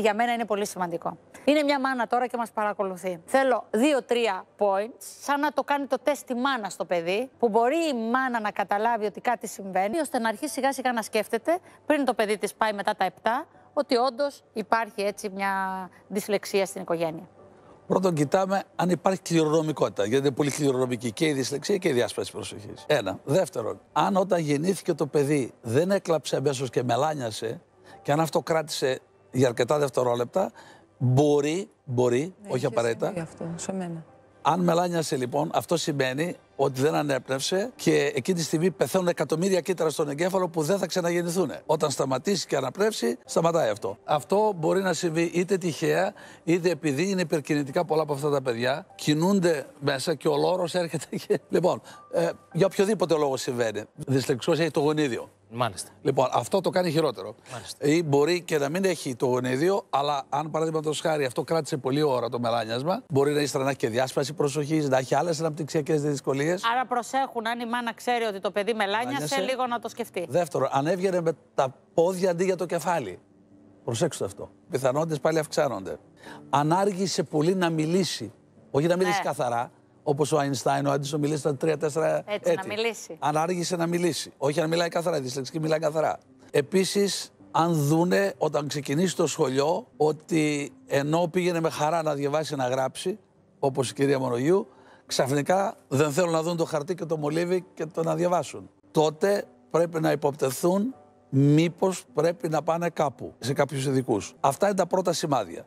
για μένα είναι πολύ σημαντικό. Είναι μια μάνα τώρα και μας παρακολουθεί. Θέλω δύο-τρία points, σαν να το κάνει το τεστ τη μάνα στο παιδί, που μπορεί η μάνα να καταλάβει ότι κάτι συμβαίνει, ώστε να αρχίσει σιγά σιγά να σκέφτεται, πριν το παιδί της πάει μετά τα επτά, ότι όντως υπάρχει έτσι μια δυσλεξία στην οικογένεια. Πρώτον, κοιτάμε αν υπάρχει κληρονομικότητα. Γιατί είναι πολύ κληρονομική και η δυσλεξία και η διάσπαση προσοχής. Ένα. Δεύτερον, αν όταν γεννήθηκε το παιδί δεν έκλαψε αμέσως και μελάνιασε, και αν αυτό κράτησε για αρκετά δευτερόλεπτα, μπορεί, μπορεί, ναι, όχι απαραίτητα. Αυτό, σε μένα. Αν μελάνιασε λοιπόν, αυτό σημαίνει ότι δεν ανέπνευσε και εκείνη τη στιγμή πεθαίνουν εκατομμύρια κύτταρα στον εγκέφαλο που δεν θα ξαναγεννηθούν. Όταν σταματήσει και αναπνεύσει, σταματάει αυτό. Αυτό μπορεί να συμβεί είτε τυχαία, είτε επειδή είναι υπερκινητικά πολλά από αυτά τα παιδιά, κινούνται μέσα και ο λόρος έρχεται. Και... Λοιπόν, ε, για οποιοδήποτε λόγο συμβαίνει. Δυστυχώ έχει το γονίδιο. Μάλιστα. Λοιπόν, αυτό το κάνει χειρότερο. Μάλιστα. Ή μπορεί και να μην έχει το γονίδιο, αλλά αν παραδείγματος χάρη αυτό κράτησε πολύ ώρα το μελάνιασμα, μπορεί να ύστερα έχει και διάσπαση προσοχής, να έχει άλλες αναπτυξιακές δυσκολίες. Άρα προσέχουν, αν η μάνα ξέρει ότι το παιδί μελάνιασε, λίγο να το σκεφτεί. Δεύτερο, αν έβγαινε με τα πόδια αντί για το κεφάλι. Προσέξτε αυτό. Πιθανότητες πάλι αυξάνονται. Αν άργησε πολύ να μιλήσει, όχι να μιλήσει ναι. καθαρά, Όπως ο Αϊνστάιν, ο Άντισον μιλήσει τα τρία-τέσσερα έτη. Έτσι, να μιλήσει. Αν άργησε να μιλήσει. Όχι, αν μιλάει καθαρά. Η δυσλεξική μιλάει καθαρά. Επίσης, αν δούνε όταν ξεκινήσει το σχολείο ότι ενώ πήγαινε με χαρά να διαβάσει να γράψει, όπως η κυρία Μονογιού, ξαφνικά δεν θέλουν να δουν το χαρτί και το μολύβι και το να διαβάσουν. Τότε πρέπει να υποπτεθούν μήπως πρέπει να πάνε κάπου, σε κάποιους ειδικούς. Αυτά είναι τα πρώτα σημάδια.